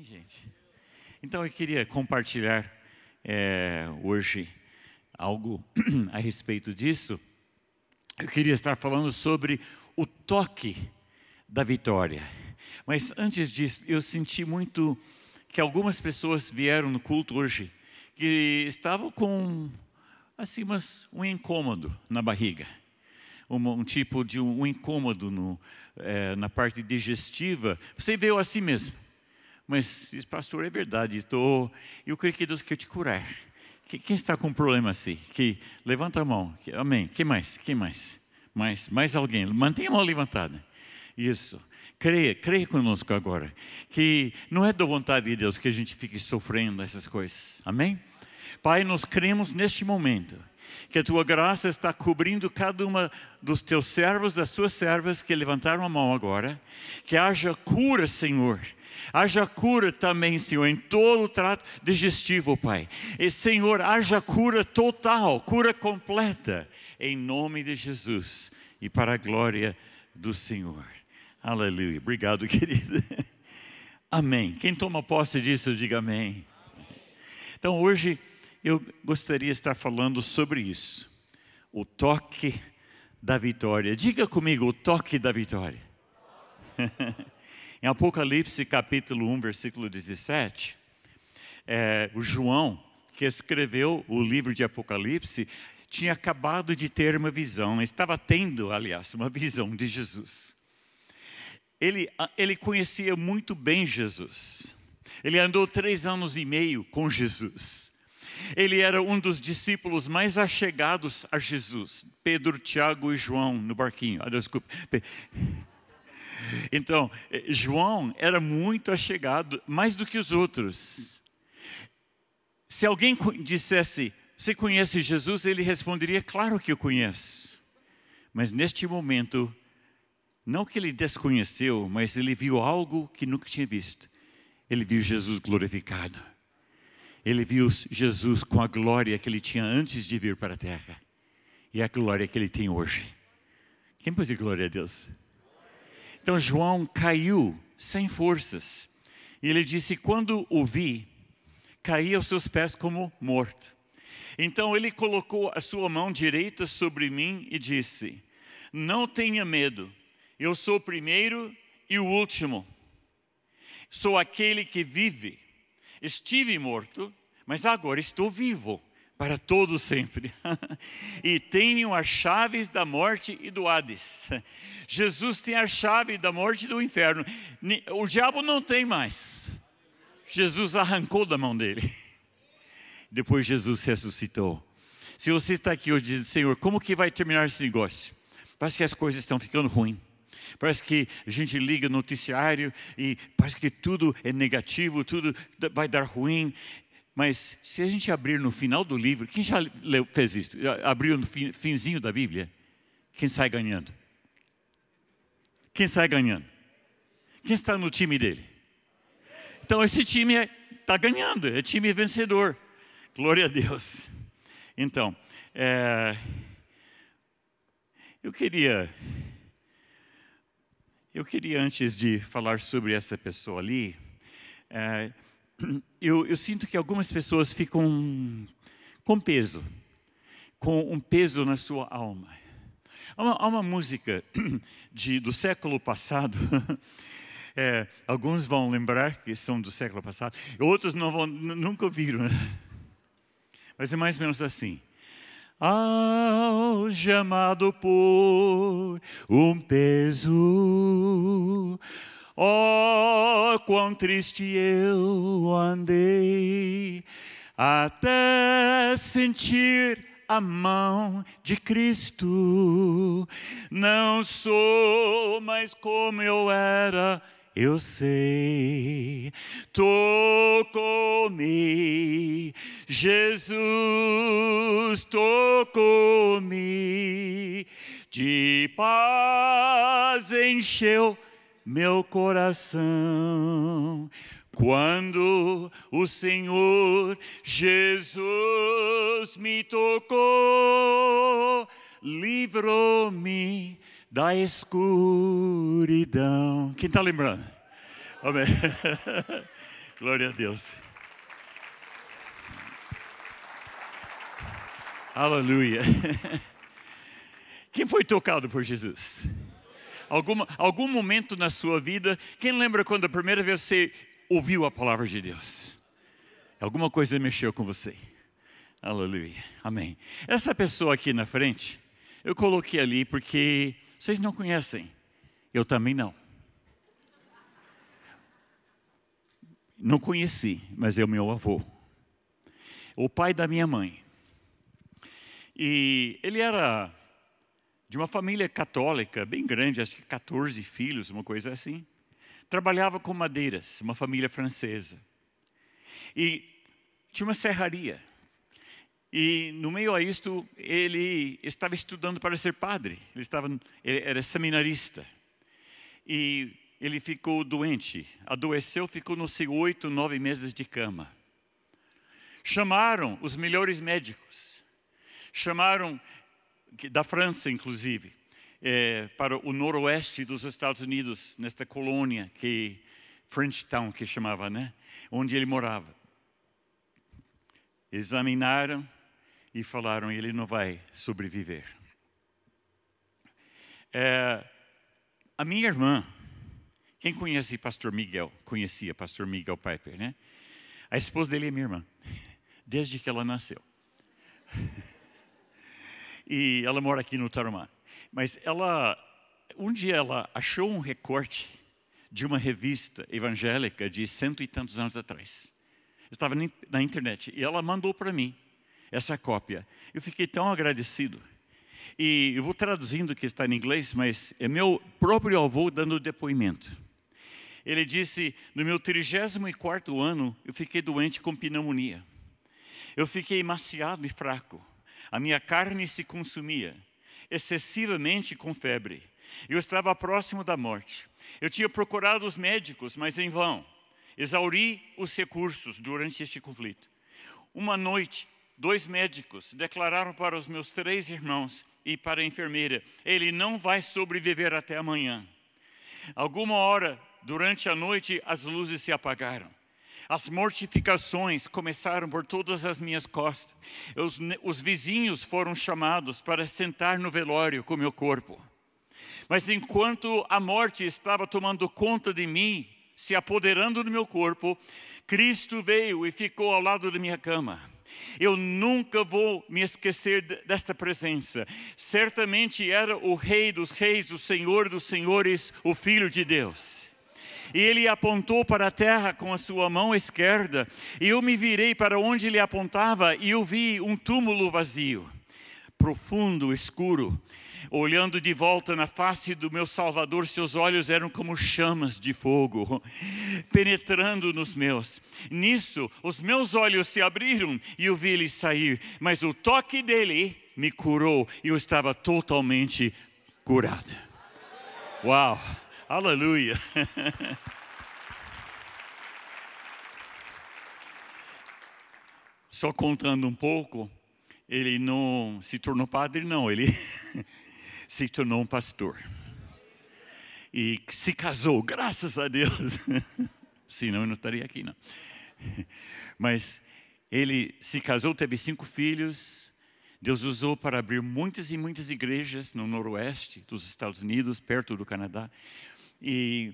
Amém, gente? Então eu queria compartilhar é, hoje algo a respeito disso. Eu queria estar falando sobre o toque da vitória. Mas antes disso, eu senti muito que algumas pessoas vieram no culto hoje que estavam com assim, mas um incômodo na barriga, um, um tipo de um, um incômodo no, é, na parte digestiva. Você veio assim mesmo mas diz, pastor, é verdade, tô, eu creio que Deus quer te curar. Quem está com um problema assim? Que, levanta a mão. Que, amém. Quem mais? Quem mais? Mais, mais alguém. Mantenha a mão levantada. Isso. Creia, creia conosco agora. Que não é da vontade de Deus que a gente fique sofrendo essas coisas. Amém? Pai, nós cremos neste momento que a tua graça está cobrindo cada uma dos teus servos, das tuas servas que levantaram a mão agora. Que haja cura, Senhor Haja cura também, Senhor, em todo o trato digestivo, Pai. E, Senhor, haja cura total, cura completa, em nome de Jesus e para a glória do Senhor. Aleluia. Obrigado, querida. Amém. Quem toma posse disso, diga amém. amém. Então, hoje eu gostaria de estar falando sobre isso. O toque da vitória. Diga comigo, o toque da vitória. Em Apocalipse capítulo 1, versículo 17, é, o João, que escreveu o livro de Apocalipse, tinha acabado de ter uma visão, estava tendo, aliás, uma visão de Jesus. Ele, ele conhecia muito bem Jesus. Ele andou três anos e meio com Jesus. Ele era um dos discípulos mais achegados a Jesus. Pedro, Tiago e João no barquinho. Ah, desculpa. Então, eh, João era muito achegado, mais do que os outros. Se alguém dissesse, você conhece Jesus? Ele responderia, claro que eu conheço. Mas neste momento, não que ele desconheceu, mas ele viu algo que nunca tinha visto. Ele viu Jesus glorificado. Ele viu Jesus com a glória que ele tinha antes de vir para a terra e a glória que ele tem hoje. Quem pode glória a Deus? Então João caiu sem forças. E ele disse: Quando o vi, caí aos seus pés como morto. Então ele colocou a sua mão direita sobre mim e disse: Não tenha medo, eu sou o primeiro e o último. Sou aquele que vive. Estive morto, mas agora estou vivo para todo sempre. e tenham as chaves da morte e do Hades. Jesus tem a chave da morte e do inferno. O diabo não tem mais. Jesus arrancou da mão dele. Depois Jesus ressuscitou. Se você está aqui hoje dizendo, Senhor, como que vai terminar esse negócio? Parece que as coisas estão ficando ruins. Parece que a gente liga o noticiário e parece que tudo é negativo, tudo vai dar ruim. Mas se a gente abrir no final do livro, quem já leu, fez isso? abriu no fin, finzinho da Bíblia? Quem sai ganhando? Quem sai ganhando? Quem está no time dele? Então esse time está é, tá ganhando, é time vencedor. Glória a Deus. Então, é, eu queria, eu queria antes de falar sobre essa pessoa ali, é, eu, eu sinto que algumas pessoas ficam com peso, com um peso na sua alma. Há uma, há uma música de, do século passado. É, alguns vão lembrar que são do século passado, outros não vão, nunca ouviram. Né? Mas é mais ou menos assim. Algemado por um peso, Oh, quão triste eu andei até sentir a mão de Cristo. Não sou mais como eu era eu sei, tocou-me, Jesus tocou-me, de paz encheu meu coração. Quando o Senhor Jesus me tocou, livrou-me da escuridão. Quem está lembrando? Amém. Glória a Deus. Aleluia. Quem foi tocado por Jesus? Algum algum momento na sua vida, quem lembra quando a primeira vez você ouviu a palavra de Deus? Alguma coisa mexeu com você. Aleluia. Amém. Essa pessoa aqui na frente, eu coloquei ali porque vocês não conhecem. Eu também não. Não conheci, mas é o meu avô. O pai da minha mãe. E ele era de uma família católica bem grande, acho que 14 filhos, uma coisa assim. Trabalhava com madeiras, uma família francesa. E tinha uma serraria. E no meio a isto, ele estava estudando para ser padre. Ele, estava, ele era seminarista. E ele ficou doente. Adoeceu, ficou não sei, oito, nove meses de cama. Chamaram os melhores médicos. Chamaram da França inclusive, é, para o noroeste dos Estados Unidos, nesta colônia que Frenchtown que chamava, né, onde ele morava. Examinaram e falaram: ele não vai sobreviver. É, a minha irmã, quem conhece Pastor Miguel, conhecia Pastor Miguel Piper, né? A esposa dele é minha irmã, desde que ela nasceu. e ela mora aqui no Tarumã. Mas ela, um dia ela achou um recorte de uma revista evangélica de cento e tantos anos atrás. Estava na internet e ela mandou para mim essa cópia. Eu fiquei tão agradecido. E eu vou traduzindo o que está em inglês, mas é meu próprio avô dando depoimento. Ele disse: "No meu 34º ano, eu fiquei doente com pneumonia. Eu fiquei maciado e fraco. A minha carne se consumia, excessivamente com febre. Eu estava próximo da morte. Eu tinha procurado os médicos, mas em vão. Exauri os recursos durante este conflito. Uma noite, dois médicos declararam para os meus três irmãos e para a enfermeira: ele não vai sobreviver até amanhã. Alguma hora durante a noite, as luzes se apagaram. As mortificações começaram por todas as minhas costas. Os, os vizinhos foram chamados para sentar no velório com meu corpo. Mas enquanto a morte estava tomando conta de mim, se apoderando do meu corpo, Cristo veio e ficou ao lado da minha cama. Eu nunca vou me esquecer desta presença. Certamente era o Rei dos Reis, o Senhor dos Senhores, o Filho de Deus e ele apontou para a terra com a sua mão esquerda. E eu me virei para onde ele apontava e eu vi um túmulo vazio, profundo, escuro. Olhando de volta na face do meu Salvador, seus olhos eram como chamas de fogo, penetrando nos meus. Nisso, os meus olhos se abriram e eu vi ele sair, mas o toque dele me curou e eu estava totalmente curado. Uau! Aleluia. Só contando um pouco, ele não se tornou padre, não, ele se tornou um pastor. E se casou, graças a Deus. Senão eu não estaria aqui, não. Mas ele se casou, teve cinco filhos. Deus usou para abrir muitas e muitas igrejas no noroeste dos Estados Unidos, perto do Canadá. E,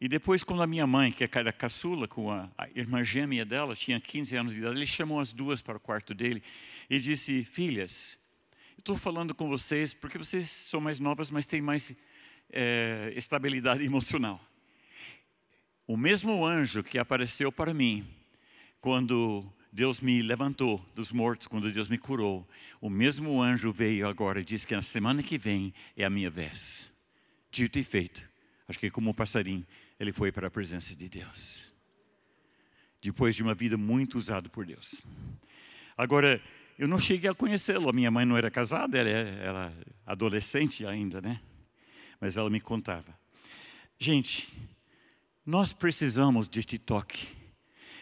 e depois, quando a minha mãe, que é cara caçula, com a, a irmã gêmea dela, tinha 15 anos de idade, ele chamou as duas para o quarto dele e disse: Filhas, estou falando com vocês porque vocês são mais novas, mas têm mais é, estabilidade emocional. O mesmo anjo que apareceu para mim quando Deus me levantou dos mortos, quando Deus me curou, o mesmo anjo veio agora e diz que na semana que vem é a minha vez. Dito e feito. Acho que como um passarinho, ele foi para a presença de Deus. Depois de uma vida muito usada por Deus. Agora, eu não cheguei a conhecê-lo. A minha mãe não era casada, ela é, era é adolescente ainda, né? Mas ela me contava. Gente, nós precisamos deste toque.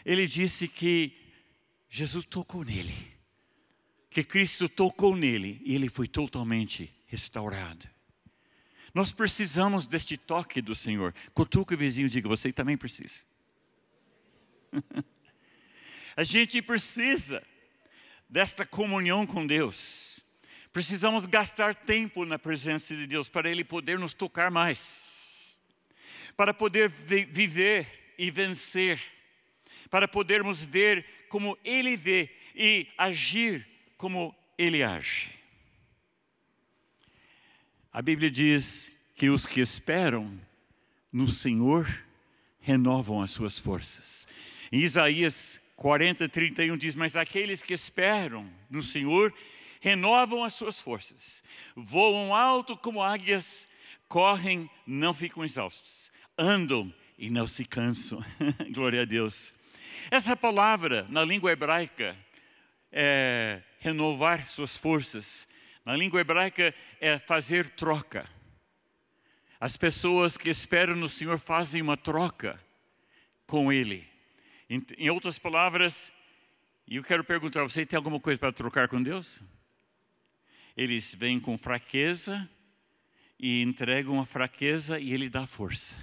Ele disse que Jesus tocou nele, que Cristo tocou nele e ele foi totalmente restaurado. Nós precisamos deste toque do Senhor. Cutuca o vizinho e diga: você também precisa. A gente precisa desta comunhão com Deus. Precisamos gastar tempo na presença de Deus para Ele poder nos tocar mais, para poder viver e vencer, para podermos ver como Ele vê e agir como Ele age. A Bíblia diz que os que esperam no Senhor renovam as suas forças. Em Isaías 40, 31 diz: Mas aqueles que esperam no Senhor renovam as suas forças, voam alto como águias, correm, não ficam exaustos, andam e não se cansam. Glória a Deus. Essa palavra na língua hebraica é renovar suas forças na língua hebraica é fazer troca. As pessoas que esperam no Senhor fazem uma troca com Ele. Em, em outras palavras, eu quero perguntar: você tem alguma coisa para trocar com Deus? Eles vêm com fraqueza e entregam a fraqueza e Ele dá força.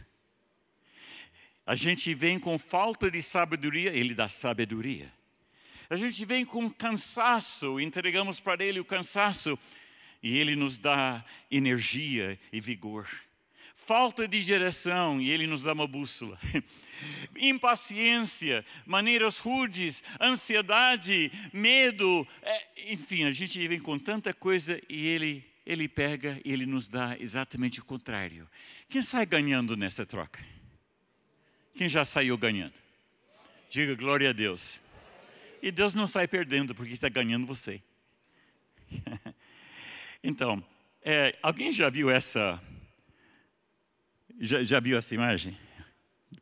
A gente vem com falta de sabedoria, Ele dá sabedoria. A gente vem com cansaço, entregamos para Ele o cansaço e Ele nos dá energia e vigor. Falta de direção e Ele nos dá uma bússola. Impaciência, maneiras rudes, ansiedade, medo, é, enfim, a gente vem com tanta coisa e Ele ele pega e ele nos dá exatamente o contrário. Quem sai ganhando nessa troca? Quem já saiu ganhando? Diga glória a Deus e Deus não sai perdendo, porque está ganhando você. então, é, alguém já viu essa. Já, já, viu essa imagem?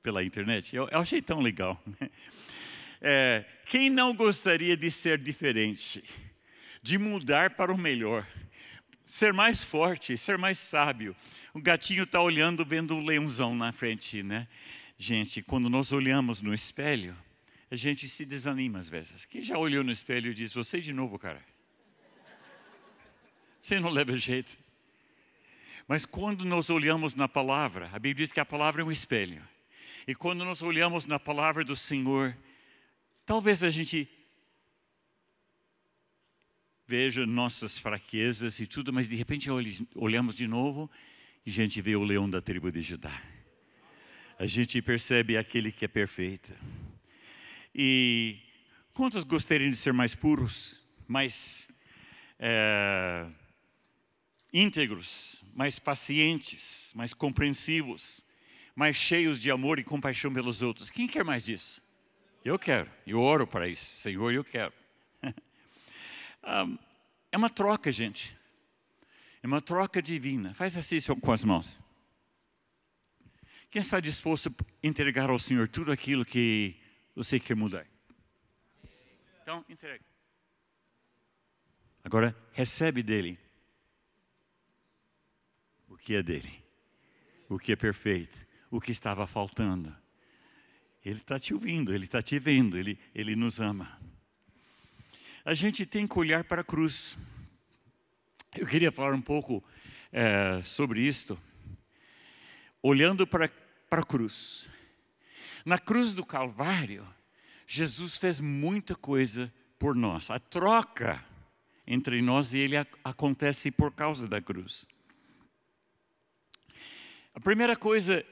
Pela internet? Eu, eu achei tão legal. Né? É, quem não gostaria de ser diferente? De mudar para o melhor? Ser mais forte, ser mais sábio. O gatinho está olhando, vendo o leãozão na frente, né? Gente, quando nós olhamos no espelho, a gente se desanima às vezes. Quem já olhou no espelho e disse: Você de novo, cara? Você não leva jeito. Mas quando nós olhamos na palavra, a Bíblia diz que a palavra é um espelho. E quando nós olhamos na palavra do Senhor, talvez a gente veja nossas fraquezas e tudo, mas de repente olhamos de novo e a gente vê o leão da tribo de Judá. A gente percebe aquele que é perfeito. E quantos gostariam de ser mais puros, mais é, íntegros, mais pacientes, mais compreensivos, mais cheios de amor e compaixão pelos outros? Quem quer mais disso? Eu quero, eu oro para isso, Senhor, eu quero. Ah, é uma troca, gente. É uma troca divina. Faz assim com as mãos. Quem está disposto a entregar ao Senhor tudo aquilo que você quer mudar. Então, entregue. Agora, recebe dele o que é dele, o que é perfeito, o que estava faltando. Ele está te ouvindo, ele está te vendo, ele, ele nos ama. A gente tem que olhar para a cruz. Eu queria falar um pouco é, sobre isto, olhando para, para a cruz. Na cruz do Calvário, Jesus fez muita coisa por nós. A troca entre nós e Ele acontece por causa da cruz. A primeira coisa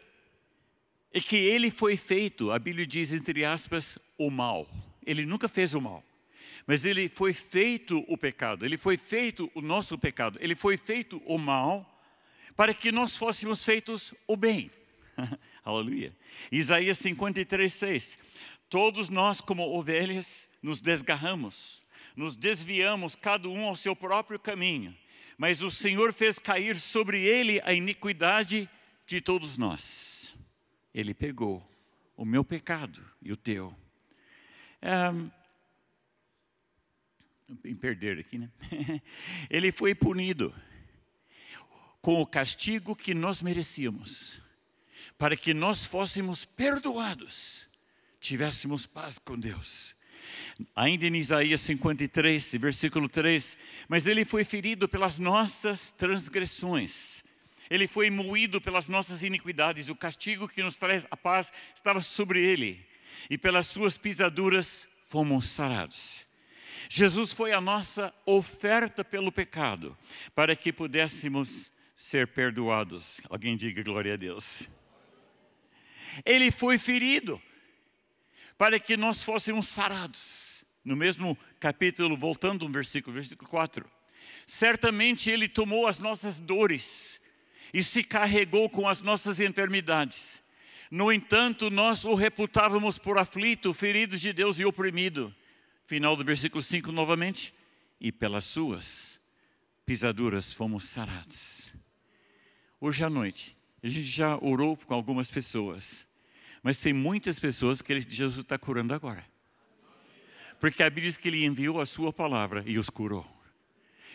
é que Ele foi feito, a Bíblia diz, entre aspas, o mal. Ele nunca fez o mal, mas Ele foi feito o pecado, Ele foi feito o nosso pecado, Ele foi feito o mal para que nós fôssemos feitos o bem. Aleluia. Isaías 53, 6. Todos nós, como ovelhas, nos desgarramos, nos desviamos, cada um ao seu próprio caminho. Mas o Senhor fez cair sobre ele a iniquidade de todos nós. Ele pegou o meu pecado e o teu. Um, é, em perder aqui, né? Ele foi punido com o castigo que nós merecíamos para que nós fôssemos perdoados, tivéssemos paz com Deus. Ainda em Isaías 53, versículo 3: Mas ele foi ferido pelas nossas transgressões, ele foi moído pelas nossas iniquidades, o castigo que nos traz a paz estava sobre ele, e pelas suas pisaduras fomos sarados. Jesus foi a nossa oferta pelo pecado, para que pudéssemos ser perdoados. Alguém diga glória a Deus. Ele foi ferido para que nós fôssemos sarados. No mesmo capítulo, voltando um versículo, versículo 4. Certamente ele tomou as nossas dores e se carregou com as nossas enfermidades. No entanto, nós o reputávamos por aflito, ferido de Deus e oprimido. Final do versículo 5 novamente. E pelas suas pisaduras fomos sarados. Hoje à noite, a gente já orou com algumas pessoas mas tem muitas pessoas que Jesus está curando agora. Porque a Bíblia diz que ele enviou a sua palavra e os curou.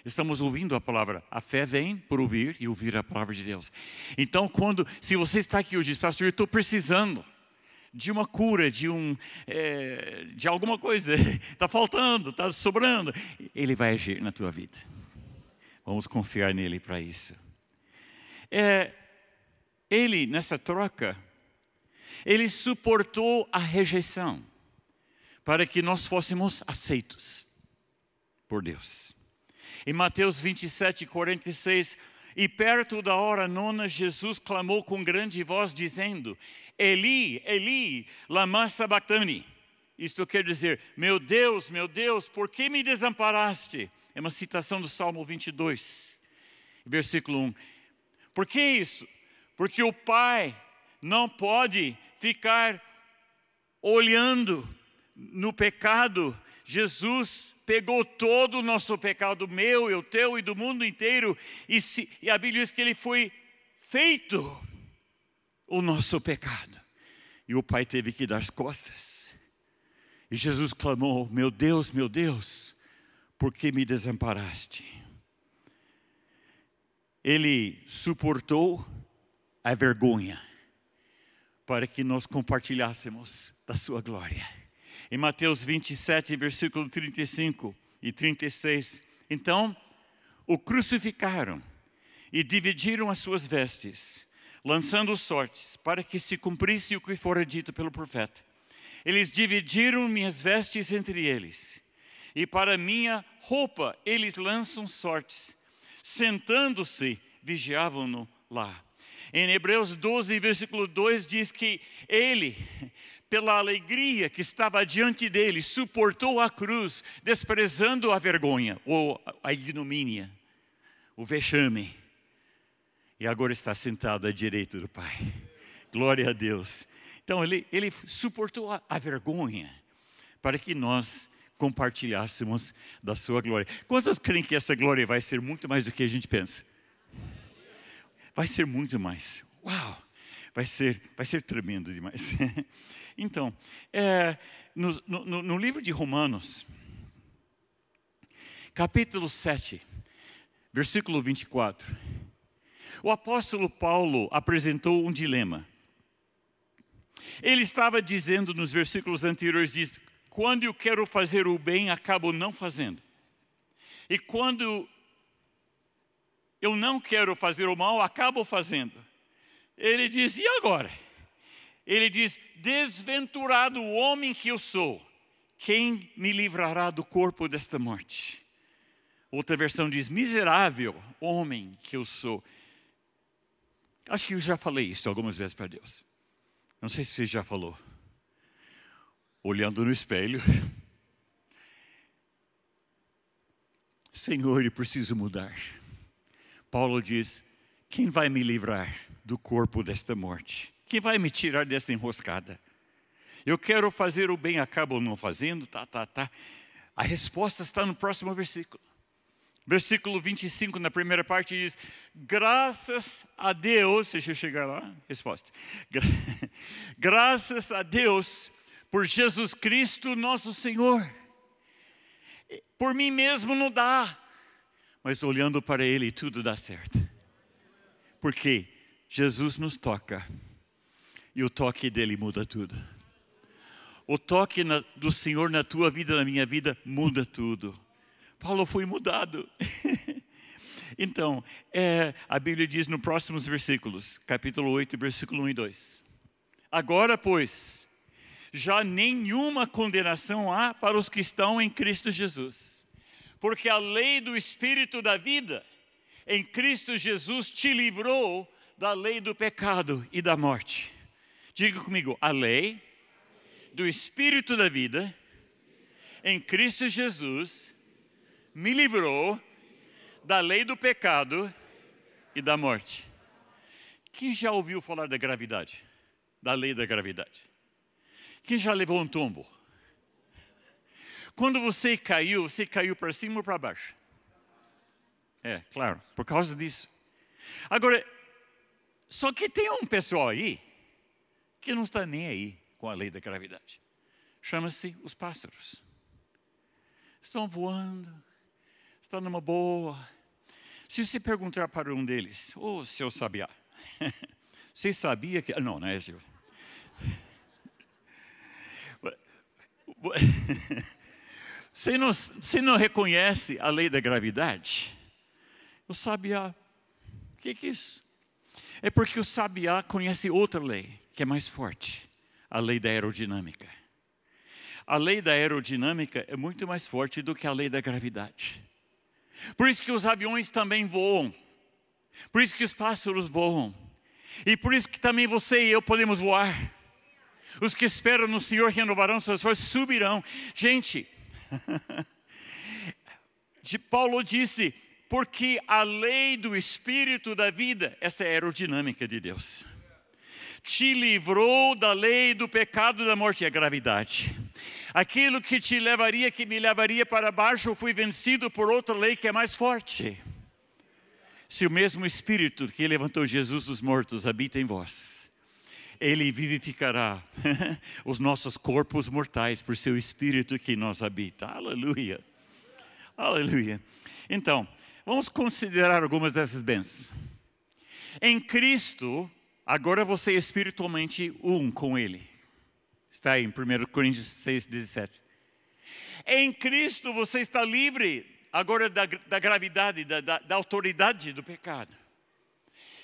Estamos ouvindo a palavra. A fé vem por ouvir e ouvir a palavra de Deus. Então, quando, se você está aqui hoje, pastor, eu estou precisando de uma cura, de um, é, de alguma coisa, está faltando, está sobrando, ele vai agir na tua vida. Vamos confiar nele para isso. É, ele, nessa troca, ele suportou a rejeição para que nós fôssemos aceitos por Deus. Em Mateus 27, 46, e perto da hora nona, Jesus clamou com grande voz, dizendo: Eli, Eli, lama sabachthani. Isto quer dizer: Meu Deus, meu Deus, por que me desamparaste? É uma citação do Salmo 22, versículo 1. Por que isso? Porque o Pai não pode ficar olhando no pecado. Jesus pegou todo o nosso pecado, meu, eu teu e do mundo inteiro, e, se, e a Bíblia diz que ele foi feito o nosso pecado. E o pai teve que dar as costas. E Jesus clamou: Meu Deus, meu Deus, por que me desamparaste? Ele suportou a vergonha para que nós compartilhássemos da sua glória. Em Mateus 27, versículo 35 e 36, então o crucificaram e dividiram as suas vestes, lançando sortes, para que se cumprisse o que fora dito pelo profeta. Eles dividiram minhas vestes entre eles, e para minha roupa eles lançam sortes. Sentando-se, vigiavam-no lá. Em Hebreus 12, versículo 2 diz que ele, pela alegria que estava diante dele, suportou a cruz, desprezando a vergonha ou a ignomínia, o vexame. E agora está sentado à direita do Pai. Glória a Deus. Então ele, ele suportou a, a vergonha para que nós compartilhássemos da sua glória. Quantos creem que essa glória vai ser muito mais do que a gente pensa? vai ser muito mais. Uau! Vai ser, vai ser tremendo demais. então, é, no, no, no livro de Romanos, capítulo 7, versículo 24, o apóstolo Paulo apresentou um dilema. Ele estava dizendo nos versículos anteriores: diz, quando eu quero fazer o bem, acabo não fazendo. E quando eu não quero fazer o mal, acabo fazendo. Ele diz: e agora? Ele diz: desventurado o homem que eu sou, quem me livrará do corpo desta morte? Outra versão diz: miserável homem que eu sou. Acho que eu já falei isso algumas vezes para Deus. Não sei se você já falou. Olhando no espelho, Senhor, eu preciso mudar. Paulo diz: Quem vai me livrar do corpo desta morte? Quem vai me tirar desta enroscada? Eu quero fazer o bem, acabo não fazendo, tá, tá, tá. A resposta está no próximo versículo. Versículo 25, na primeira parte, diz: Graças a Deus, deixa eu chegar lá, resposta. Gra Graças a Deus por Jesus Cristo, nosso Senhor. Por mim mesmo não dá, mas olhando para Ele tudo dá certo. Porque Jesus nos toca e o toque dele muda tudo. O toque na, do Senhor na tua vida, na minha vida, muda tudo. Paulo foi mudado. então, é, a Bíblia diz nos próximos versículos, capítulo 8, versículo 1 e 2. Agora, pois, já nenhuma condenação há para os que estão em Cristo Jesus porque a lei do Espírito da vida em Cristo Jesus te livrou da lei do pecado e da morte. Diga comigo, a lei do Espírito da vida em Cristo Jesus me livrou da lei do pecado e da morte. Quem já ouviu falar da gravidade? Da lei da gravidade? Quem já levou um tombo? Quando você caiu, você caiu para cima ou para baixo? É, claro, por causa disso. Agora, só que tem um pessoal aí que não está nem aí com a lei da gravidade. Chama-se os pássaros. Estão voando, estão numa boa. Se você perguntar para um deles, ô oh, seu sabiá, você sabia que. Não, não é seu. Você não, não reconhece a lei da gravidade? O sabiá. O que, que é isso? É porque o sabiá conhece outra lei, que é mais forte: a lei da aerodinâmica. A lei da aerodinâmica é muito mais forte do que a lei da gravidade. Por isso que os aviões também voam. Por isso que os pássaros voam. E por isso que também você e eu podemos voar. Os que esperam no Senhor renovarão suas forças, subirão. Gente, De Paulo disse: porque a lei do espírito da vida, essa é a aerodinâmica de Deus, te livrou da lei do pecado, da morte e a gravidade. Aquilo que te levaria, que me levaria para baixo, fui vencido por outra lei que é mais forte. Se o mesmo espírito que levantou Jesus dos mortos habita em vós ele vivificará os nossos corpos mortais por seu Espírito que nos habita. Aleluia. Aleluia. Então, vamos considerar algumas dessas bênçãos. Em Cristo, agora você é espiritualmente um com Ele. Está aí em 1 Coríntios 6, 17. Em Cristo você está livre agora da, da gravidade, da, da, da autoridade do pecado.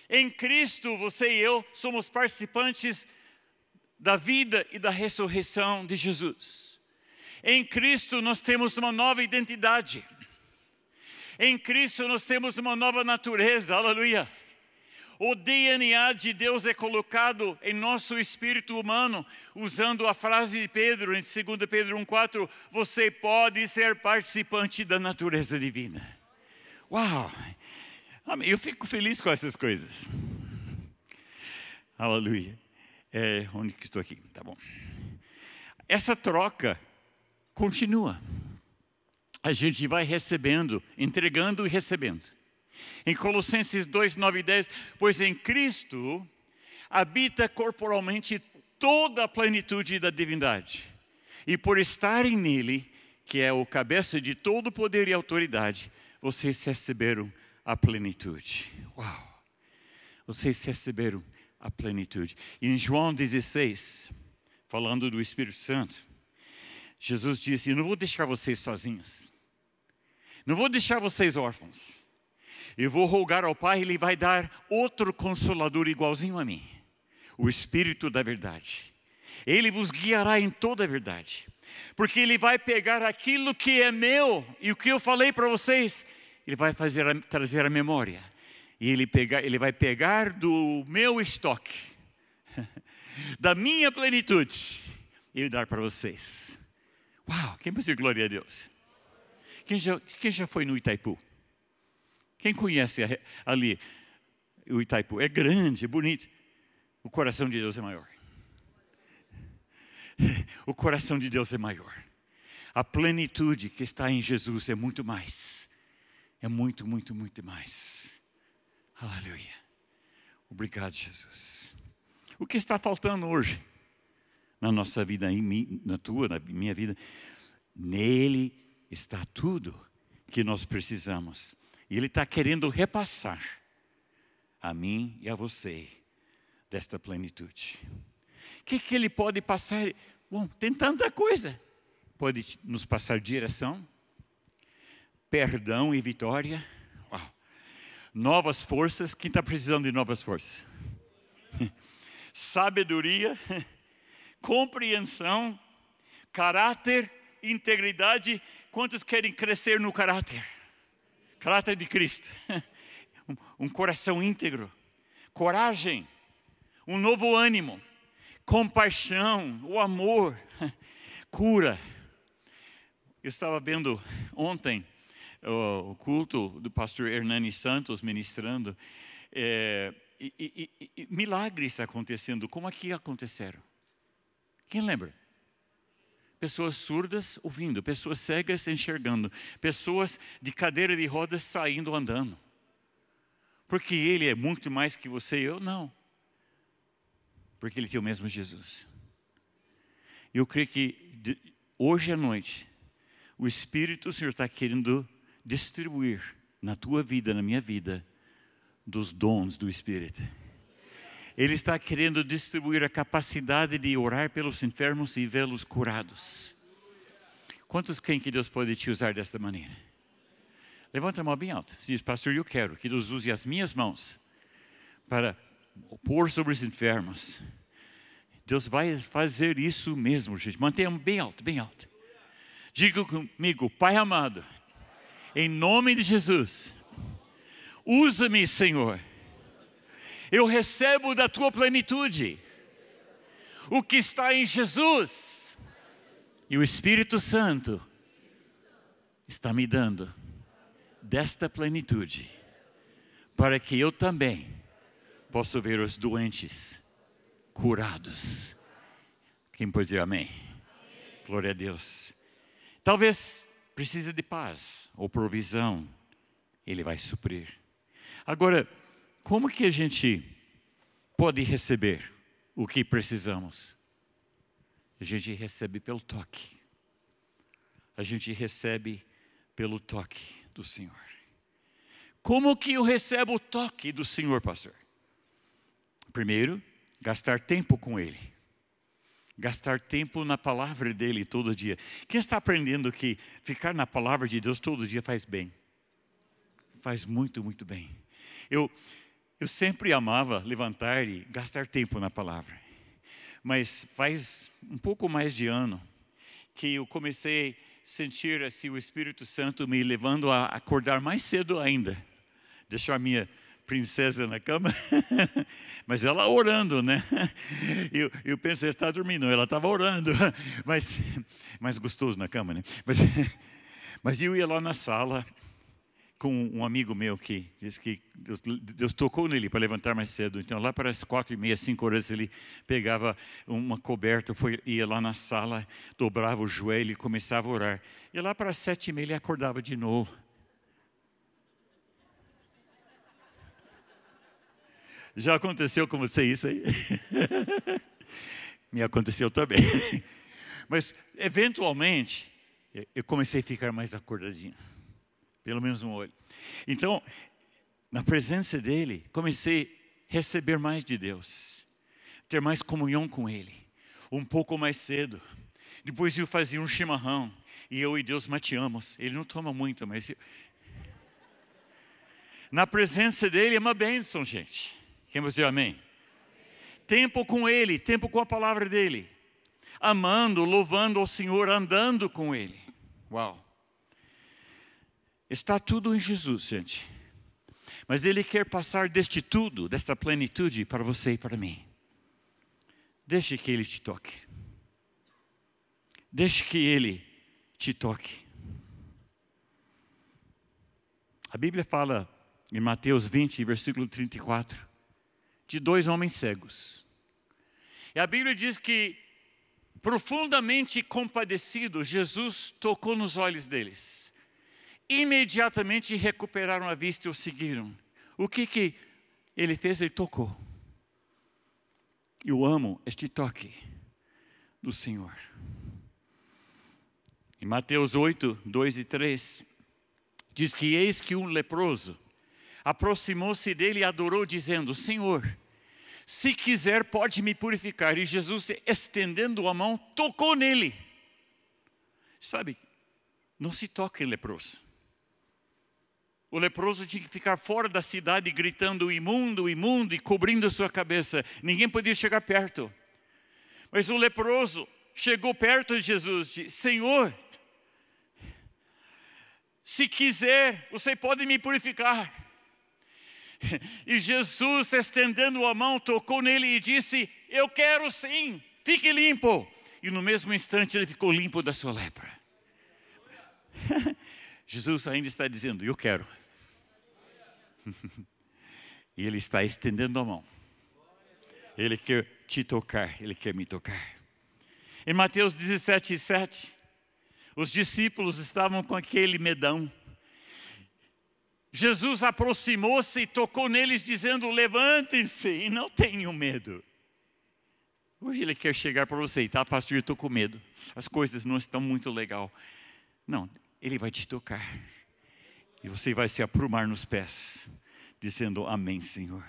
Em Cristo, você e eu somos participantes da vida e da ressurreição de Jesus. Em Cristo, nós temos uma nova identidade. Em Cristo, nós temos uma nova natureza. Aleluia. O DNA de Deus é colocado em nosso espírito humano, usando a frase de Pedro, em 2 Pedro 1,4: Você pode ser participante da natureza divina. Uau! Amém. Eu fico feliz com essas coisas. Aleluia. É, onde que estou aqui? Tá bom. Essa troca continua. A gente vai recebendo, entregando e recebendo. Em Colossenses 2, 9 e 10, pois em Cristo habita corporalmente toda a plenitude da divindade. E por estarem nele, que é o cabeça de todo poder e autoridade, vocês receberam a plenitude. Uau! Vocês receberam a plenitude. E em João 16, falando do Espírito Santo, Jesus disse: Eu não vou deixar vocês sozinhos. Não vou deixar vocês órfãos. Eu vou rogar ao Pai, Ele vai dar outro consolador igualzinho a mim o Espírito da Verdade. Ele vos guiará em toda a verdade, porque Ele vai pegar aquilo que é meu e o que eu falei para vocês ele vai fazer, trazer a memória. E ele, pega, ele vai pegar do meu estoque, da minha plenitude, e dar para vocês. Uau, quem precisa de glória a Deus? Quem já, quem já foi no Itaipu? Quem conhece ali o Itaipu? É grande, é bonito. O coração de Deus é maior. O coração de Deus é maior. A plenitude que está em Jesus é muito mais é muito, muito, muito mais. Aleluia. Obrigado, Jesus. O que está faltando hoje na nossa vida, mim, na tua, na minha vida? Nele está tudo que nós precisamos. E Ele está querendo repassar a mim e a você desta plenitude. O que, que Ele pode passar? Bom, tem tanta coisa. Pode nos passar direção, perdão e vitória. Uau. Novas forças. Quem está precisando de novas forças? Sabedoria, compreensão, caráter, integridade. Quantos querem crescer no caráter? Caráter de Cristo. Um coração íntegro, coragem, um novo ânimo, compaixão, o amor, cura. Eu estava vendo ontem o culto do pastor Hernani Santos ministrando, é, e, e, e, milagres acontecendo, como aqui aconteceram. Quem lembra? Pessoas surdas ouvindo, pessoas cegas enxergando, pessoas de cadeira de rodas saindo andando. Porque ele é muito mais que você e eu? Não. Porque ele tem o mesmo Jesus. Eu creio que de, hoje à noite, o Espírito do Senhor está querendo distribuir na tua vida, na minha vida, dos dons do Espírito. Ele está querendo distribuir a capacidade de orar pelos enfermos e vê-los curados. Quantos creem que Deus pode te usar desta maneira? Levanta a mão bem alto. Diz, pastor, eu quero que Deus use as minhas mãos para pôr sobre os enfermos. Deus vai fazer isso mesmo, gente. Mantenha bem alto, bem alto. Diga comigo, Pai amado, em nome de Jesus. Usa-me, Senhor. Eu recebo da tua plenitude o que está em Jesus. E o Espírito Santo está me dando desta plenitude, para que eu também possa ver os doentes curados. Quem pode dizer amém? amém. Glória a Deus. Talvez precisa de paz ou provisão, ele vai suprir. Agora, como que a gente pode receber o que precisamos? A gente recebe pelo toque. A gente recebe pelo toque do Senhor. Como que eu recebo o toque do Senhor, pastor? Primeiro, gastar tempo com Ele gastar tempo na palavra dele todo dia. Quem está aprendendo que ficar na palavra de Deus todo dia faz bem? Faz muito, muito bem. Eu, eu sempre amava levantar e gastar tempo na palavra. Mas faz um pouco mais de ano que eu comecei a sentir assim, o Espírito Santo me levando a acordar mais cedo ainda. Deixar minha princesa na cama, mas ela orando, né? Eu, eu penso, ela está dormindo, ela estava orando, mas mais gostoso na cama, né? Mas, mas eu ia lá na sala com um amigo meu que disse que Deus, Deus tocou nele para levantar mais cedo. Então, lá para as quatro e meia, cinco horas, ele pegava uma coberta, foi, ia lá na sala, dobrava o joelho e começava a orar. E lá para as sete e meia, ele acordava de novo. Já aconteceu com você isso aí? Me aconteceu também. Mas, eventualmente, eu comecei a ficar mais acordadinho. Pelo menos um olho. Então, na presença dele, comecei a receber mais de Deus. Ter mais comunhão com ele. Um pouco mais cedo. Depois eu fazia um chimarrão. E eu e Deus mateamos. Ele não toma muito, mas... Eu... Na presença dele é uma bênção, gente. Quem você amém? amém? Tempo com Ele, tempo com a palavra dEle. Amando, louvando ao Senhor, andando com Ele. Uau! Está tudo em Jesus, gente. Mas Ele quer passar deste tudo, desta plenitude, para você e para mim. Deixe que Ele te toque. Deixe que Ele te toque. A Bíblia fala em Mateus 20, versículo 34 de dois homens cegos. E a Bíblia diz que, profundamente compadecido, Jesus tocou nos olhos deles. Imediatamente recuperaram a vista e o seguiram. O que, que ele fez? Ele tocou. Eu amo este toque do Senhor. Em Mateus 8, 2 e 3, diz que eis que um leproso, aproximou-se dele e adorou, dizendo: Senhor, se quiser, pode me purificar. E Jesus, estendendo a mão, tocou nele. Sabe, não se toca em leproso. O leproso tinha que ficar fora da cidade gritando imundo, imundo e cobrindo sua cabeça. Ninguém podia chegar perto. Mas o leproso chegou perto de Jesus e disse: Senhor, se quiser, você pode me purificar. E Jesus, estendendo a mão, tocou nele e disse: Eu quero sim, fique limpo. E no mesmo instante ele ficou limpo da sua lepra. Jesus ainda está dizendo: Eu quero. e ele está estendendo a mão. Ele quer te tocar, ele quer me tocar. Em Mateus 17, 7, os discípulos estavam com aquele medão Jesus aproximou-se e tocou neles, dizendo: Levantem-se e não tenham medo. Hoje ele quer chegar para você e tá, pastor, eu estou com medo. As coisas não estão muito legal. Não, ele vai te tocar. E você vai se aprumar nos pés, dizendo amém, Senhor.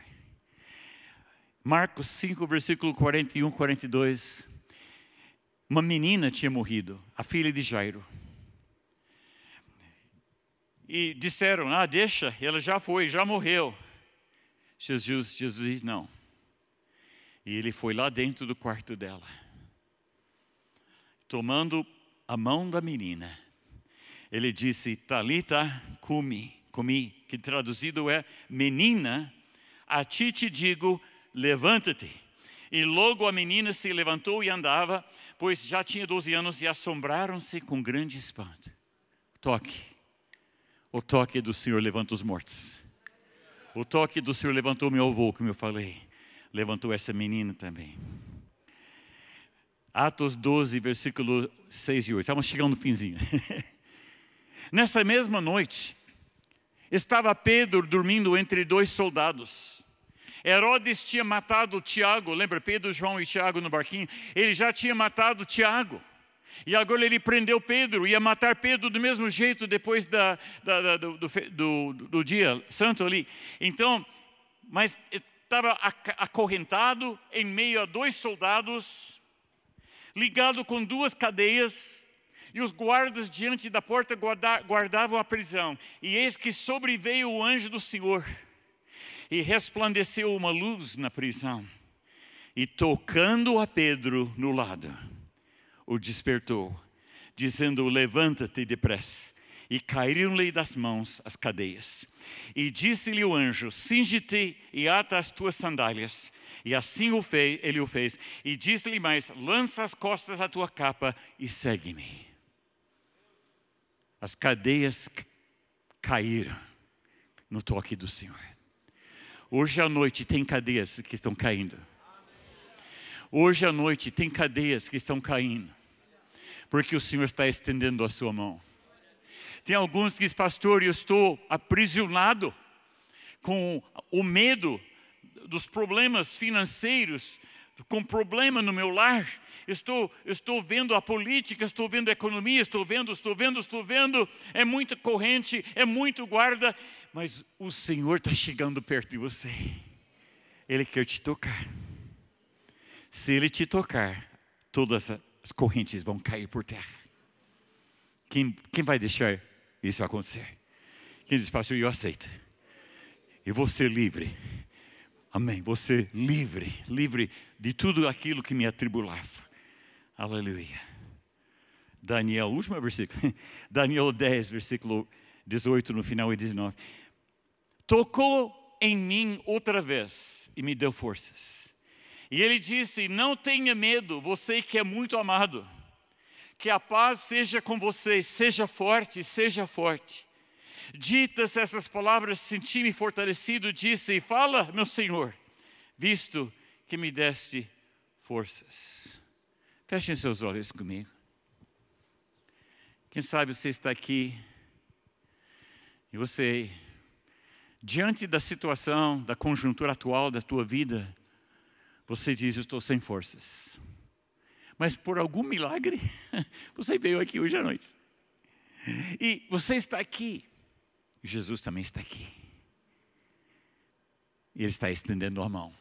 Marcos 5, versículo 41, 42. Uma menina tinha morrido, a filha de Jairo e disseram: Ah, deixa, ela já foi, já morreu. Jesus, Jesus disse: Não. E ele foi lá dentro do quarto dela, tomando a mão da menina. Ele disse: Talita, come, comi, que traduzido é: Menina, a ti te digo, levanta-te. E logo a menina se levantou e andava, pois já tinha 12 anos e assombraram-se com grande espanto. Toque o toque do Senhor levanta os mortos. O toque do Senhor levantou meu avô, como eu falei. Levantou essa menina também. Atos 12, versículo 6 e 8. Estamos chegando no finzinho. Nessa mesma noite, estava Pedro dormindo entre dois soldados. Herodes tinha matado Tiago, lembra? Pedro, João e Tiago no barquinho. Ele já tinha matado Tiago. E agora ele prendeu Pedro, ia matar Pedro do mesmo jeito depois da, da, da, do, do, do, dia santo ali. Então, mas estava acorrentado em meio a dois soldados, ligado com duas cadeias, e os guardas diante da porta guarda, guardavam a prisão. E eis que sobreveio o anjo do Senhor, e resplandeceu uma luz na prisão, e tocando a Pedro no lado o despertou, dizendo: Levanta-te depressa. E caíram-lhe das mãos as cadeias. E disse-lhe o anjo: Singe-te e ata as tuas sandálias. E assim o fez, ele o fez. E disse-lhe mais: Lança as costas da tua capa e segue-me. As cadeias caíram no toque do Senhor. Hoje à noite tem cadeias que estão caindo. Hoje à noite tem cadeias que estão caindo porque o Senhor está estendendo a sua mão. Tem alguns que dizem, pastor, eu estou aprisionado com o medo dos problemas financeiros, com problema no meu lar. Estou, estou vendo a política, estou vendo a economia, estou vendo, estou vendo, estou vendo. É muita corrente, é muito guarda, mas o Senhor está chegando perto de você. Ele quer te tocar. Se Ele te tocar, todas as correntes vão cair por terra. Quem, quem vai deixar isso acontecer? Quem diz, pastor, eu aceito. Eu vou ser livre. Amém. Vou ser livre, livre de tudo aquilo que me atribulava. Aleluia. Daniel, último versículo. Daniel 10, versículo 18, no final e 19. Tocou em mim outra vez e me deu forças e ele disse: Não tenha medo, você que é muito amado. Que a paz seja com vocês, seja forte, seja forte. Ditas essas palavras, senti-me fortalecido, disse: Fala, meu Senhor, visto que me deste forças. Fechem seus olhos comigo. Quem sabe você está aqui e você, diante da situação, da conjuntura atual da tua vida, você diz: Eu estou sem forças. Mas por algum milagre, você veio aqui hoje à noite. E você está aqui. Jesus também está aqui. Ele está estendendo a mão.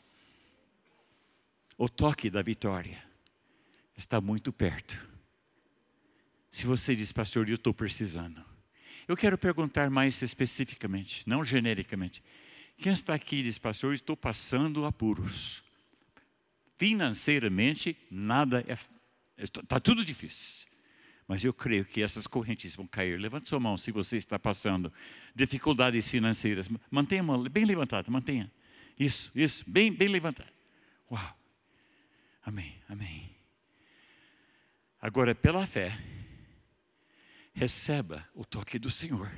O toque da vitória está muito perto. Se você diz, pastor, eu estou precisando. Eu quero perguntar mais especificamente, não genericamente. Quem está aqui diz, pastor, eu estou passando apuros financeiramente, nada é. Está tudo difícil. Mas eu creio que essas correntes vão cair. Levante sua mão se você está passando dificuldades financeiras. Mantenha a mão bem levantada, mantenha. Isso, isso, bem, bem levantada. Uau. Amém, amém. Agora, pela fé, receba o toque do Senhor.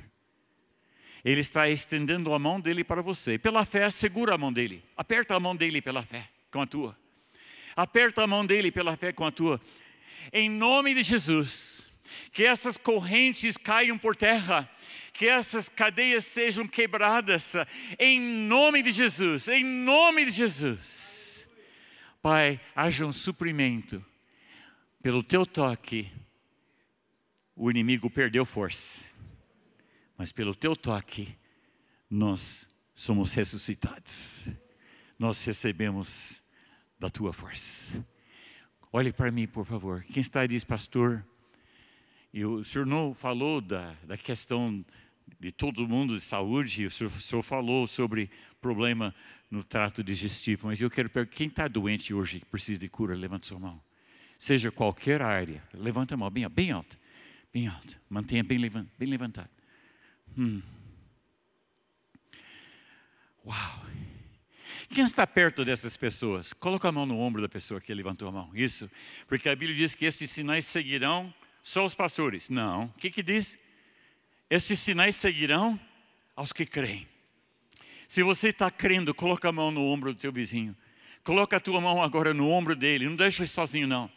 Ele está estendendo a mão dele para você. Pela fé, segura a mão dele. Aperta a mão dele pela fé, com a tua. Aperta a mão dele pela fé com a tua. Em nome de Jesus, que essas correntes caiam por terra, que essas cadeias sejam quebradas, em nome de Jesus, em nome de Jesus. Pai, haja um suprimento, pelo teu toque, o inimigo perdeu força, mas pelo teu toque, nós somos ressuscitados, nós recebemos da tua força. Olhe para mim, por favor. Quem está aí diz, pastor, e o senhor não falou da, da questão de todo mundo de saúde, o senhor, o senhor falou sobre problema no trato digestivo, mas eu quero perguntar, quem está doente hoje que precisa de cura, levanta sua mão. Seja qualquer área, levanta a mão bem, bem alta, bem alta, mantenha bem, bem levantada. Hum. Uau! Quem está perto dessas pessoas? Coloca a mão no ombro da pessoa que levantou a mão. Isso. Porque a Bíblia diz que estes sinais seguirão só os pastores. Não. O que, que diz? Estes sinais seguirão aos que creem. Se você está crendo, coloca a mão no ombro do teu vizinho. Coloca a tua mão agora no ombro dele. Não deixa ele sozinho, não.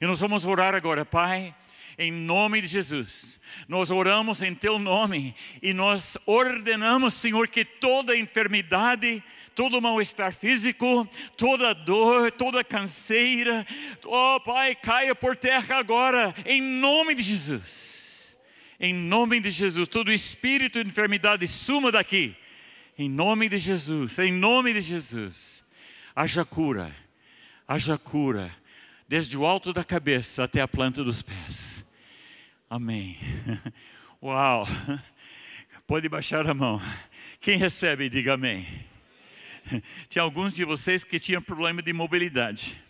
E nós vamos orar agora, Pai em nome de Jesus. Nós oramos em teu nome e nós ordenamos, Senhor, que toda enfermidade, todo mal-estar físico, toda dor, toda canseira. Oh, Pai, caia por terra agora, em nome de Jesus. Em nome de Jesus, todo espírito de enfermidade suma daqui. Em nome de Jesus, em nome de Jesus. Haja cura, haja cura, desde o alto da cabeça até a planta dos pés. Amém. Uau! Pode baixar a mão. Quem recebe, diga amém. Tinha alguns de vocês que tinham problema de mobilidade.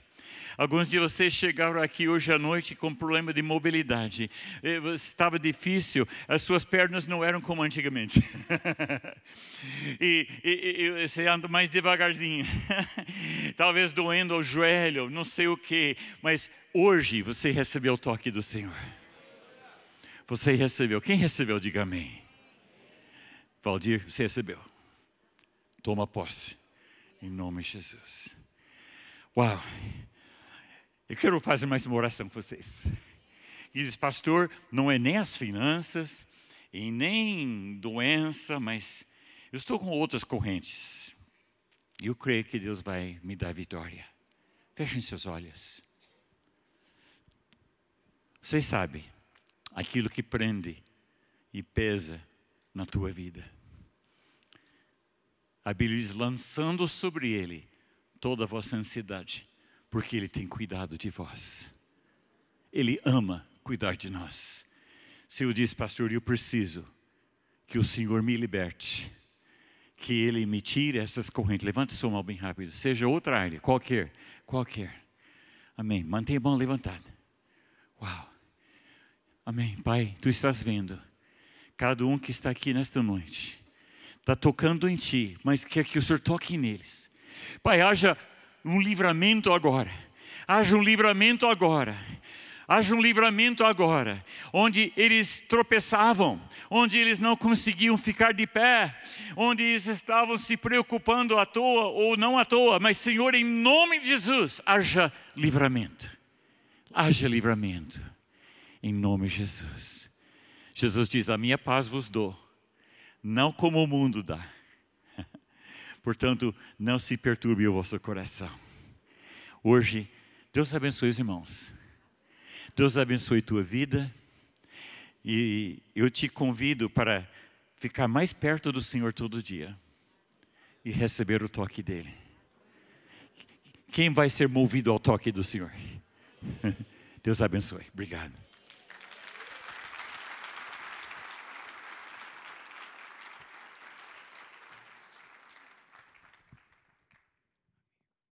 Alguns de vocês chegaram aqui hoje à noite com problema de mobilidade. Eh, estava difícil, as suas pernas não eram como antigamente. e, e, e, você anda mais devagarzinho. Talvez doendo ao joelho, não sei o quê. Mas hoje você recebeu o toque do Senhor. Você recebeu. Quem recebeu, diga amém. Valdir, você recebeu. Toma posse. Em nome de Jesus. Uau! Eu quero fazer mais uma oração com vocês. E diz, pastor, não é nem as finanças, e nem doença, mas eu estou com outras correntes. E eu creio que Deus vai me dar vitória. Fechem seus olhos. Vocês sabem aquilo que prende e pesa na tua vida. A Bíblia diz: lançando sobre ele toda a vossa ansiedade, porque ele tem cuidado de vós. Ele ama cuidar de nós. Se eu diz, pastor, eu preciso que o Senhor me liberte, que Ele me tire essas correntes. Levante sua mão bem rápido, seja outra área, qualquer, qualquer. Amém. Mantenha a mão levantada. Uau. Amém. Pai, tu estás vendo cada um que está aqui nesta noite está tocando em ti, mas quer que o Senhor toque neles. Pai, haja um livramento agora, haja um livramento agora. Haja um livramento agora, onde eles tropeçavam, onde eles não conseguiam ficar de pé, onde eles estavam se preocupando à toa ou não à toa, mas Senhor, em nome de Jesus, haja livramento. Haja livramento, em nome de Jesus. Jesus diz: A minha paz vos dou não como o mundo dá. Portanto, não se perturbe o vosso coração. Hoje, Deus abençoe os irmãos. Deus abençoe tua vida. E eu te convido para ficar mais perto do Senhor todo dia e receber o toque dele. Quem vai ser movido ao toque do Senhor? Deus abençoe. Obrigado.